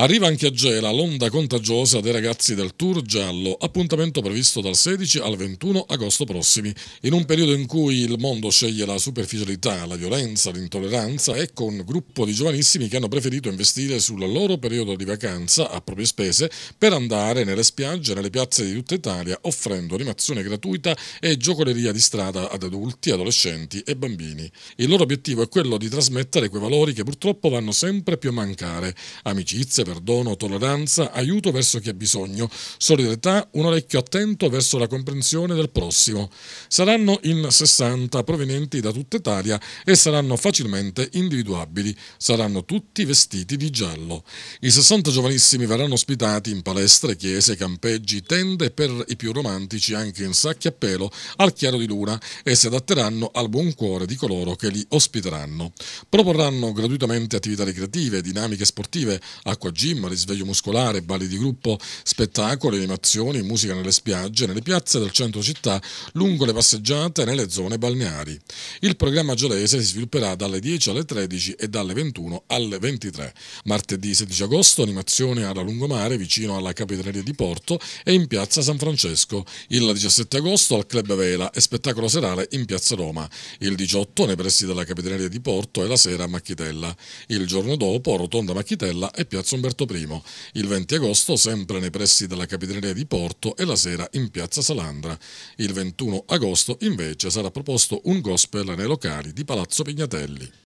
Arriva anche a Gela l'onda contagiosa dei ragazzi del Tour Giallo, appuntamento previsto dal 16 al 21 agosto prossimi. In un periodo in cui il mondo sceglie la superficialità, la violenza, l'intolleranza, ecco un gruppo di giovanissimi che hanno preferito investire sul loro periodo di vacanza a proprie spese per andare nelle spiagge e nelle piazze di tutta Italia, offrendo animazione gratuita e giocoleria di strada ad adulti, adolescenti e bambini. Il loro obiettivo è quello di trasmettere quei valori che purtroppo vanno sempre più a mancare. Amicizie, perdono, tolleranza, aiuto verso chi ha bisogno, solidarietà, un orecchio attento verso la comprensione del prossimo. Saranno in 60 provenienti da tutta Italia e saranno facilmente individuabili. Saranno tutti vestiti di giallo. I 60 giovanissimi verranno ospitati in palestre, chiese, campeggi, tende per i più romantici anche in sacchi a pelo al chiaro di luna e si adatteranno al buon cuore di coloro che li ospiteranno. Proporranno gratuitamente attività ricreative, dinamiche sportive, acqua acqua, gym, risveglio muscolare, balli di gruppo, spettacoli, animazioni, musica nelle spiagge, nelle piazze del centro città, lungo le passeggiate e nelle zone balneari. Il programma giolese si svilupperà dalle 10 alle 13 e dalle 21 alle 23. Martedì 16 agosto animazione alla lungomare vicino alla capitaneria di Porto e in piazza San Francesco. Il 17 agosto al Club Vela e spettacolo serale in piazza Roma. Il 18 nei pressi della capitaneria di Porto e la sera a Macchitella. Il giorno dopo rotonda Macchitella e piazza Umberto I, il 20 agosto sempre nei pressi della Capitaneria di Porto e la sera in Piazza Salandra. Il 21 agosto invece sarà proposto un gospel nei locali di Palazzo Pignatelli.